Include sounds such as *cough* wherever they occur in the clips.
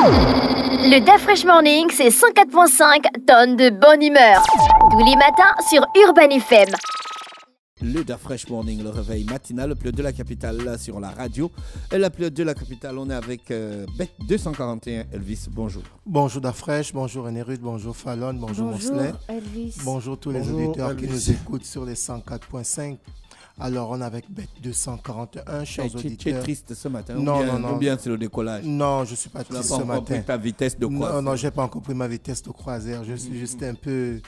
Le DAFresh Morning, c'est 104.5 tonnes de bonne humeur. Tous les matins sur Urban FM. Le DAFresh Morning, le réveil matinal, le pleu de la capitale sur la radio. Et la plus de la capitale, on est avec 241. Euh, Elvis, bonjour. Bonjour DAFresh, bonjour Enerud, bonjour Fallon, bonjour, bonjour Elvis. Bonjour tous les auditeurs qui nous écoutent sur les 104.5 alors, on avec 241, chers auditeurs. Tu es triste ce matin Non, bien, non, non. c'est le décollage Non, je ne suis pas triste ce matin. Tu n'as pas compris ta vitesse de croisière Non, non, je n'ai pas encore pris ma vitesse de croisière. Je suis mm-hmm. juste un peu...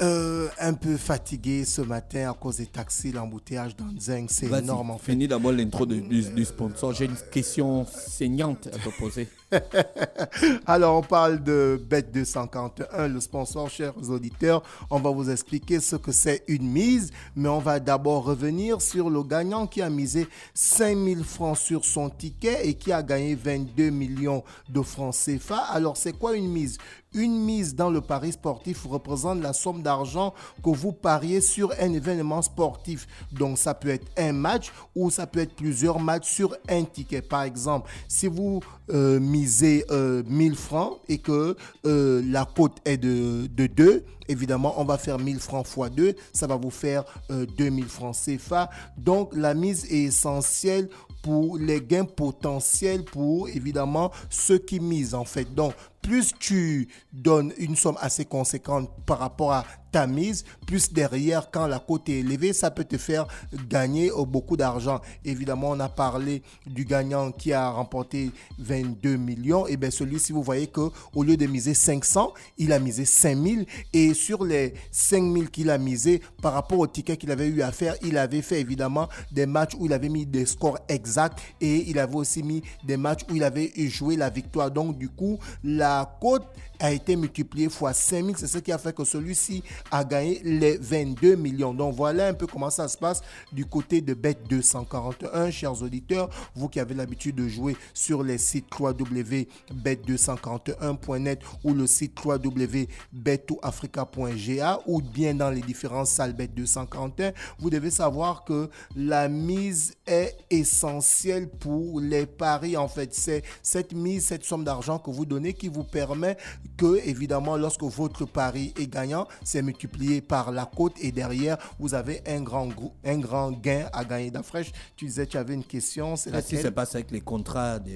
Euh, un peu fatigué ce matin à cause des taxis, l'embouteillage dans Zeng, c'est énorme en fait. Finis d'abord l'intro du, du, euh, sponsor. J'ai une question saignante à te poser. *laughs* *laughs* Alors, on parle de Bet251, le sponsor, chers auditeurs. On va vous expliquer ce que c'est une mise, mais on va d'abord revenir sur le gagnant qui a misé 5000 francs sur son ticket et qui a gagné 22 millions de francs CFA. Alors, c'est quoi une mise une mise dans le pari sportif représente la somme d'argent que vous pariez sur un événement sportif. Donc ça peut être un match ou ça peut être plusieurs matchs sur un ticket. Par exemple, si vous euh, misez euh, 1000 francs et que euh, la cote est de, de 2, Évidemment, on va faire 1000 francs x 2, ça va vous faire 2000 euh, francs CFA. Donc la mise est essentielle pour les gains potentiels pour évidemment ceux qui misent en fait. Donc plus tu donnes une somme assez conséquente par rapport à ta mise, plus derrière, quand la cote est élevée, ça peut te faire gagner euh, beaucoup d'argent. Évidemment, on a parlé du gagnant qui a remporté 22 millions. Et eh bien celui-ci, vous voyez que au lieu de miser 500, il a misé 5000. Et et sur les 5000 qu'il a misé, par rapport au ticket qu'il avait eu à faire, il avait fait évidemment des matchs où il avait mis des scores exacts et il avait aussi mis des matchs où il avait joué la victoire. Donc du coup, la cote a été multiplié fois 5000. C'est ce qui a fait que celui-ci a gagné les 22 millions. Donc voilà un peu comment ça se passe du côté de Bet241. Chers auditeurs, vous qui avez l'habitude de jouer sur les sites www.bet241.net ou le site www.betoafrica.ga ou bien dans les différentes salles Bet241, vous devez savoir que la mise est essentielle pour les paris. En fait, c'est cette mise, cette somme d'argent que vous donnez qui vous permet que évidemment lorsque votre pari est gagnant, c'est multiplié par la cote et derrière vous avez un grand un grand gain à gagner. D'Afresh, tu disais tu avais une question. C'est ce qui se passe avec les contrats de,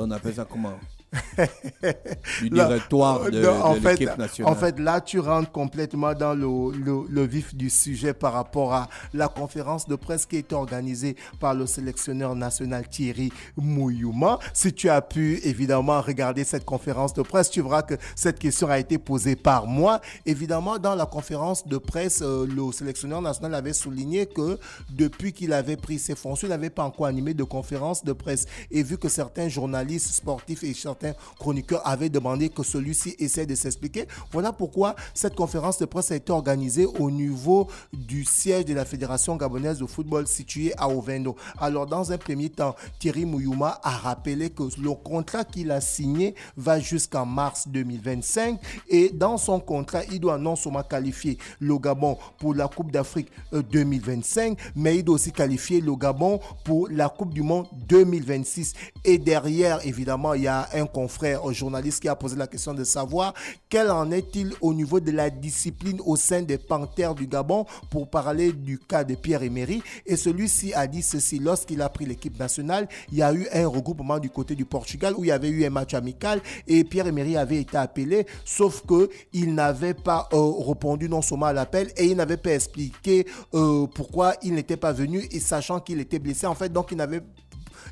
on appelle ça comment du directoire de, l'équipe nationale. En fait, là, tu rentres complètement dans le, vif du sujet par rapport à la conférence de presse qui est organisée par le sélectionneur national Thierry Mouyouma. Si tu as pu, évidemment, regarder cette conférence de presse, tu verras que cette question a été posée par moi. Évidemment, dans la conférence de presse, euh, le sélectionneur national avait souligné que depuis qu'il avait pris ses fonctions, il n'avait pas encore animé de conférence de presse. Et vu que certains journalistes sportifs et certains chroniqueur avait demandé que celui-ci essaie de s'expliquer. Voilà pourquoi cette conférence de presse a été organisée au niveau du siège de la Fédération gabonaise de football située à Ovendo. Alors, dans un premier temps, Thierry Mouyouma a rappelé que le contrat qu'il a signé va jusqu'en mars 2025 et dans son contrat, il doit non seulement qualifier le Gabon pour la Coupe d'Afrique 2025, euh, mais il doit aussi qualifier le Gabon pour la Coupe du Monde 2026. Et derrière, évidemment, il y a un confrère, journaliste qui a posé la question de savoir quel en est-il au niveau de la discipline au sein des Panthères du Gabon pour parler du cas de Pierre Emery. Et celui-ci a dit ceci lorsqu'il a pris l'équipe nationale, il y a eu un regroupement du côté du Portugal où il y avait eu un match amical et Pierre Emery avait été appelé, sauf que il n'avait pas euh, répondu non seulement à l'appel et il n'avait pas expliqué euh, pourquoi il n'était pas venu et sachant qu'il était blessé en fait, donc il n'avait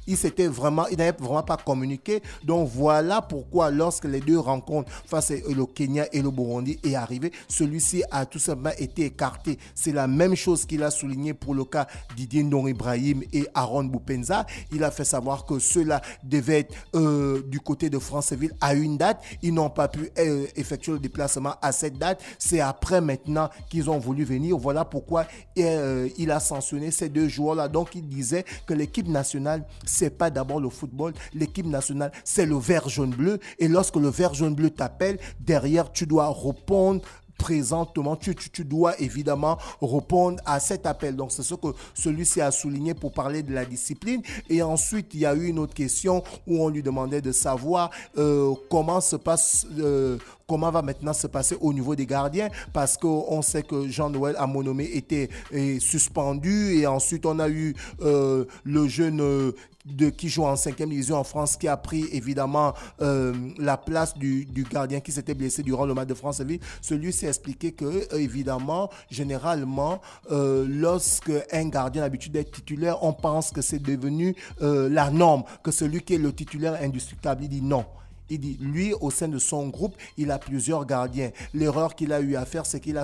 il vraiment, il n'avait vraiment pas communiqué. Donc voilà pourquoi lorsque les deux rencontres face au Kenya et le Burundi est arrivé, celui-ci a tout simplement été écarté. C'est la même chose qu'il a souligné pour le cas Didier Ndong Ibrahim et Aaron Boupenza. Il a fait savoir que ceux-là devaient être euh, du côté de Franceville à une date. Ils n'ont pas pu euh, effectuer le déplacement à cette date. C'est après maintenant qu'ils ont voulu venir. Voilà pourquoi euh, il a sanctionné ces deux joueurs-là. Donc il disait que l'équipe nationale c'est pas d'abord le football. L'équipe nationale, c'est le vert jaune bleu. Et lorsque le vert jaune bleu t'appelle, derrière, tu dois répondre présentement, tu, dois évidemment répondre à cet appel. Donc, c'est ce que celui-ci a souligné pour parler de la discipline. Et ensuite, il y a eu une autre question où on lui demandait de savoir euh, comment se passe, euh, comment va maintenant se passer au niveau des gardiens, parce qu'on sait que Jean-Noël Amonomé était euh, suspendu et ensuite on a eu le jeune de, qui joue en cinquième division en France, qui a pris évidemment euh, la place du, gardien qui s'était blessé durant le match de France-Ville. Celui s'est expliqué que, évidemment, généralement, euh, lorsque un gardien a l'habitude d'être titulaire, on pense que c'est devenu euh, la norme, que celui qui est le titulaire indiscutable, dit non il dit, lui, au sein de son groupe, il a plusieurs gardiens. L'erreur qu'il a eu à faire, c'est qu'il a,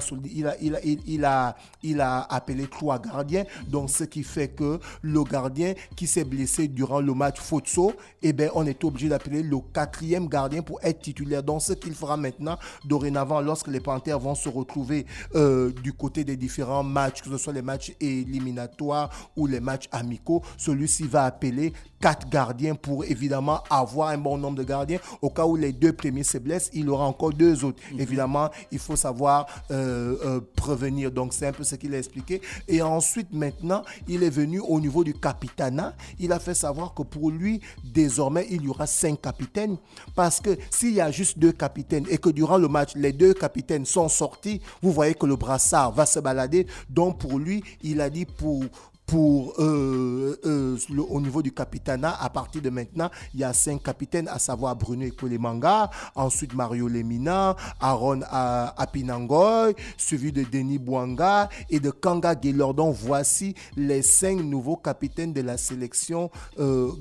il il, a, il a appelé trois gardiens. Donc, ce qui fait que le gardien qui s'est blessé durant le match Fotso, eh bien, on est obligé d'appeler le quatrième gardien pour être titulaire. Donc, ce qu'il fera maintenant, dorénavant, lorsque les panthères vont se retrouver euh, du côté des différents matchs, que ce soit les matchs éliminatoires ou les matchs amicaux, celui-ci va appeler quatre gardiens pour évidemment avoir un bon nombre de gardiens. Au cas où les deux premiers se blessent, il aura encore deux autres. Mhm. Évidemment, il faut savoir euh, euh, prévenir. Donc, c'est un peu ce qu'il a expliqué. Et ensuite, maintenant, il est venu au niveau du capitana. Il a fait savoir que pour lui, désormais, il y aura cinq capitaines. Parce que s'il y a juste deux capitaines et que durant le match, les deux capitaines sont sortis, vous voyez que le brassard va se balader. Donc, pour lui, il a dit pour pour euh, euh, au niveau du capitanat. À partir de maintenant, il y a cinq capitaines, à savoir Bruno Ekolemanga, ensuite Mario Lemina, Aaron euh, Apinangoy, suivi de Denis Bouanga et de Kanga Gelordon. Voici les cinq nouveaux capitaines de la sélection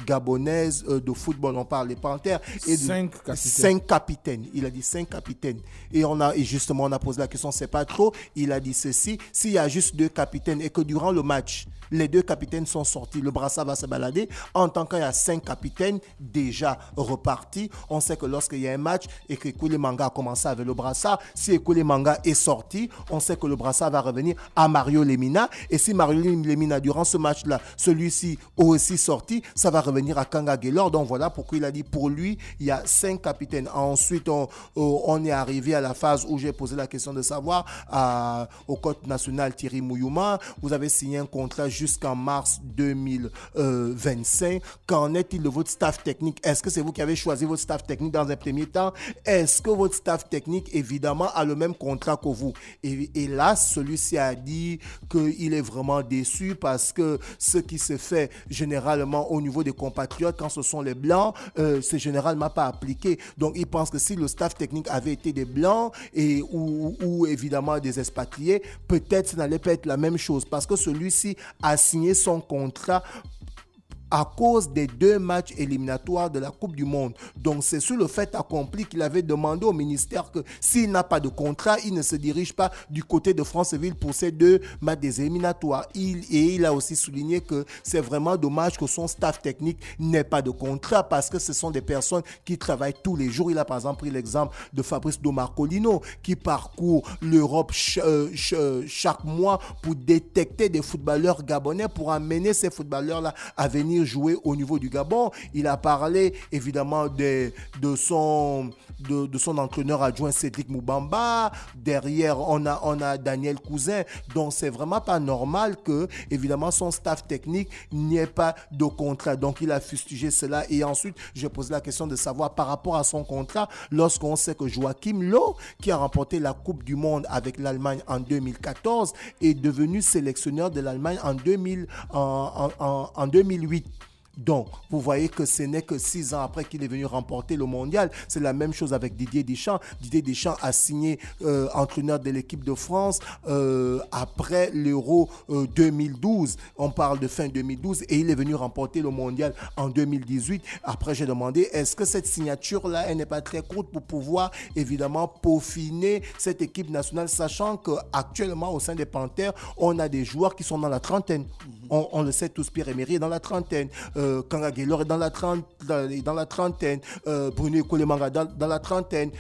gabonaise de football. On parle des Panthères. Et cinq, capitaines. cinq capitaines. Il a dit cinq capitaines. Et, on a, et justement, on a posé la question, c'est pas trop. Il a dit ceci, s'il y a juste deux capitaines et que durant le match, les deux capitaines sont sortis. Le brassard va se balader. En tant qu'il y a cinq capitaines déjà repartis, on sait que lorsqu'il y a un match et que Manga a commencé avec le brassard, si Manga est sorti, on sait que le brassard va revenir à Mario Lemina. Et si Mario Lemina, durant ce match-là, celui-ci aussi sorti, ça va revenir à Kanga Donc voilà pourquoi il a dit pour lui, il y a cinq capitaines. Ensuite, on, euh, on est arrivé à la phase où j'ai posé la question de savoir au côte national Thierry Mouyouma, vous avez signé un contrat jusqu'en mars 2025. Euh, Qu'en est-il de votre staff technique Est-ce que c'est vous qui avez choisi votre staff technique dans un premier temps Est-ce que votre staff technique, évidemment, a le même contrat que vous et, là, celui-ci a dit qu'il est vraiment déçu parce que ce qui se fait généralement au niveau des compatriotes, quand ce sont les blancs, euh, c'est généralement pas appliqué. Donc, il pense que si le staff technique avait été des blancs et ou, évidemment des expatriés, peut-être ça n'allait pas être la même chose parce que celui-ci a signé son contrat à cause des deux matchs éliminatoires de la Coupe du Monde. Donc c'est sur le fait accompli qu'il avait demandé au ministère que s'il n'a pas de contrat, il ne se dirige pas du côté de Franceville pour ces deux matchs des éliminatoires. Il, et il a aussi souligné que c'est vraiment dommage que son staff technique n'ait pas de contrat parce que ce sont des personnes qui travaillent tous les jours. Il a par exemple pris l'exemple de Fabrice Domarcolino qui parcourt l'Europe euh, euh, chaque mois pour détecter des footballeurs gabonais pour amener ces footballeurs-là à venir jouer au niveau du Gabon. Il a parlé évidemment de, son, de, son entraîneur adjoint Cédric Moubamba. Derrière, on a, on a Daniel Cousin. Donc, c'est vraiment pas normal que, évidemment, son staff technique n'ait pas de contrat. Donc, il a fustigé cela. Et ensuite, je pose la question de savoir par rapport à son contrat, lorsqu'on sait que Joachim Lowe, qui a remporté la Coupe du Monde avec l'Allemagne en 2014, est devenu sélectionneur de l'Allemagne en, 2000, en 2008. Donc, vous voyez que ce n'est que six ans après qu'il est venu remporter le mondial. C'est la même chose avec Didier Deschamps. Didier Deschamps a signé euh, entraîneur de l'équipe de France euh, après l'Euro 2012. Euh, on parle de fin 2012 et il est venu remporter le mondial en 2018. Après, j'ai demandé est-ce que cette signature-là, elle n'est pas très courte pour pouvoir évidemment peaufiner cette équipe nationale, sachant qu'actuellement au sein des Panthers on a des joueurs qui sont dans la trentaine. On, le sait tous, Pierre Emery est dans la trentaine euh, Kangagé dans la, dans, la trentaine, euh, Bruno Kolemanga dans, dans, la trentaine,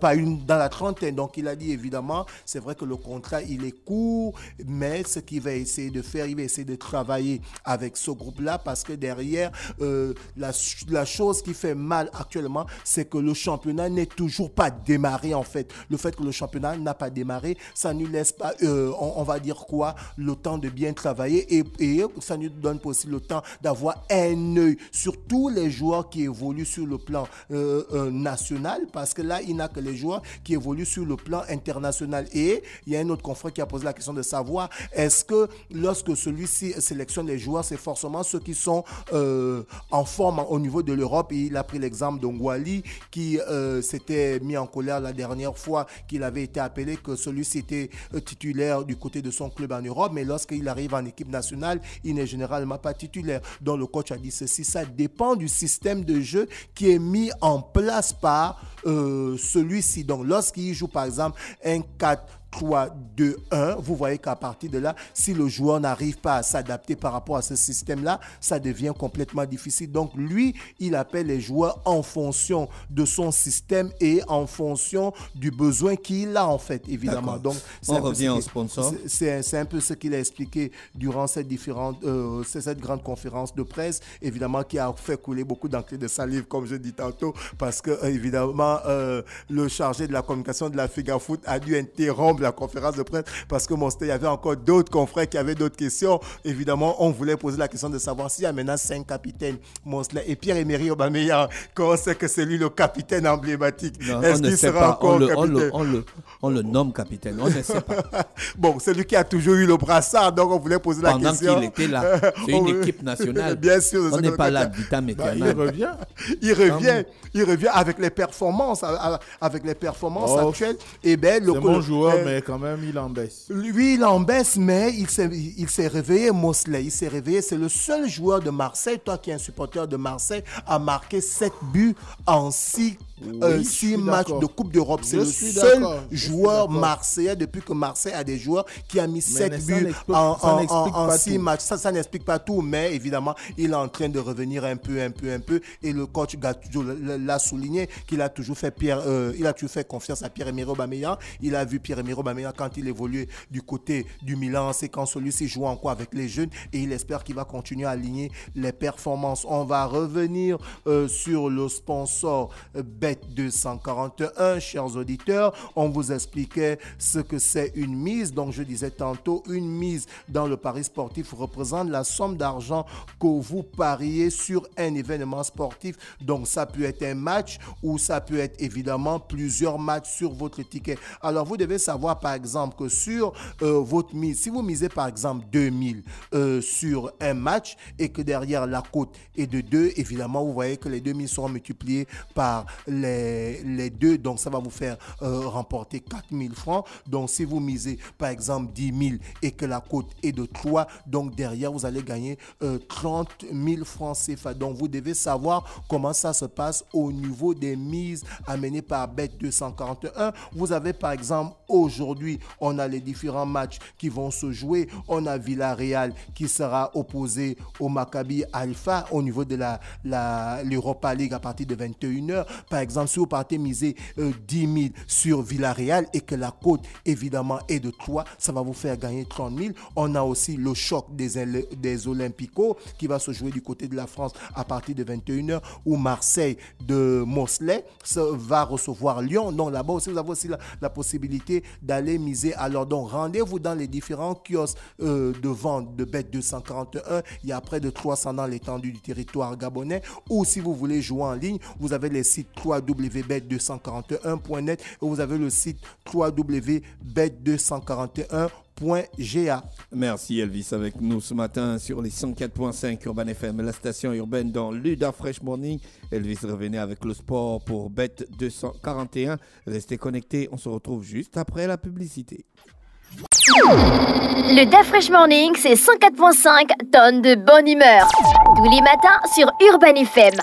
pas une dans la trentaine. Donc il a dit évidemment, c'est vrai que le contrat il est court, mais ce qu'il va essayer de faire, il va essayer de travailler avec ce groupe-là parce que derrière, euh, la, chose qui fait mal actuellement, c'est que le championnat n'est toujours pas démarré en fait. Le fait que le championnat n'a pas démarré, ça nous laisse pas, euh, on, va dire quoi, le temps de bien travailler et, et ça nous donne aussi le temps d'avoir un un œil sur tous les joueurs qui évoluent sur le plan euh, euh, national, parce que là, il n'a que les joueurs qui évoluent sur le plan international. Et il y a un autre confrère qui a posé la question de savoir, est-ce que lorsque celui-ci sélectionne les joueurs, c'est forcément ceux qui sont euh, en forme au niveau de l'Europe Et il a pris l'exemple d'Onguali qui s'était mis en colère la dernière fois qu'il avait été appelé, que celui-ci était titulaire du côté de son club en Europe, mais lorsqu'il arrive en équipe nationale, il n'est généralement pas titulaire. dont le coach a dit ceci, ça dépend du système de jeu qui est mis en place par euh, celui-ci. Donc lorsqu'il joue par exemple un 4 3, 2, 1. Vous voyez qu'à partir de là, si le joueur n'arrive pas à s'adapter par rapport à ce système-là, ça devient complètement difficile. Donc lui, il appelle les joueurs en fonction de son système et en fonction du besoin qu'il a en fait, évidemment. Donc on revient sponsor. C'est un peu ce qu'il a expliqué durant cette différente, euh, cette grande conférence de presse, évidemment qui a fait couler beaucoup d'encre de salive, comme je dis tantôt, parce que euh, évidemment euh, le chargé de la communication de la Figa Foot a dû interrompre la conférence de presse parce que mon il y avait encore d'autres confrères qui avaient d'autres questions. Évidemment, on voulait poser la question de savoir s'il y a maintenant cinq capitaines, Monster et Pierre-Emery Aubameyang, quand on sait que c'est lui le capitaine emblématique. Est-ce qu'il sera encore on le, capitaine on le, nomme capitaine, on ne sait pas. *laughs* bon, c'est lui qui a toujours eu le brassard, donc on voulait poser la question. Pendant qu'il était là, *laughs* c'est une équipe nationale. *laughs* Bien sûr. On n'est pas là, vitam bah, Il revient. il revient. Il revient avec les performances, avec les performances oh. actuelles. Et eh ben, le, bon joueur, eh, mais quand même, il en baisse. Lui, il en baisse, mais il s'est, s'est réveillé, Mosley. Il s'est réveillé. C'est le seul joueur de Marseille, toi qui es un supporter de Marseille, à marquer 7 buts en 6 euh, matchs de Coupe d'Europe. C'est le seul joueur marseillais depuis que Marseille a des joueurs qui a mis 7 buts en, 6 matchs. Ça, ça n'explique pas tout, mais évidemment, il est en train de revenir un peu, un peu, un peu. Et le coach l'a souligné qu'il a toujours fait Pierre, euh, il a toujours fait confiance à Pierre-Emile Aubameyang. Il a vu Pierre-Emile Aubameyang quand il évolue du côté du Milan, c'est quand celui-ci joue quoi avec les jeunes et il espère qu'il va continuer à aligner les performances. On va revenir euh, sur le sponsor euh, Bet241, chers auditeurs. On vous expliquait ce que c'est une mise. Donc je disais tantôt, une mise dans le pari sportif représente la somme d'argent que vous pariez sur un événement sportif. Donc ça peut être un match ou ça peut être évidemment plusieurs matchs sur votre ticket. Alors vous devez savoir par exemple, que sur euh, votre mise, si vous misez par exemple 2000 euh, sur un match et que derrière la cote est de 2, évidemment, vous voyez que les 2000 seront multipliés par les, les 2, donc ça va vous faire euh, remporter 4000 francs. Donc si vous misez par exemple 10 000 et que la cote est de 3, donc derrière, vous allez gagner 30 000 francs CFA. Donc vous devez savoir comment ça se passe au niveau des mises amenées par Bet 241. Vous avez par exemple aujourd'hui Aujourd'hui, on a les différents matchs qui vont se jouer. On a Villarreal qui sera opposé au Maccabi Alpha au niveau de l'Europa la, League à partir de 21h. Par exemple, si vous partez miser 10 euh, 000 sur Villarreal et que la cote, évidemment, est de 3, ça va vous faire gagner 30 000. On a aussi le choc des, des Olympicos qui va se jouer du côté de la France à partir de 21h où Marseille de Mosley va recevoir Lyon. Non, là-bas aussi, vous avez aussi la possibilité d'aller miser. Alors donc, rendez-vous dans les différents kiosques euh, de vente de bet 241. Il y a près de 300 dans l'étendue du territoire gabonais. Ou si vous voulez jouer en ligne, vous avez les sites www.bet241.net et vous avez le site www.bet241.net Merci Elvis avec nous ce matin sur les 104.5 Urban FM, la station urbaine dans Luda Fresh Morning. Elvis revenait avec le sport pour Bet 241. Restez connectés, on se retrouve juste après la publicité. Le Fresh Morning, c'est 104.5 tonnes de bonne humeur. Tous les matins sur Urban FM.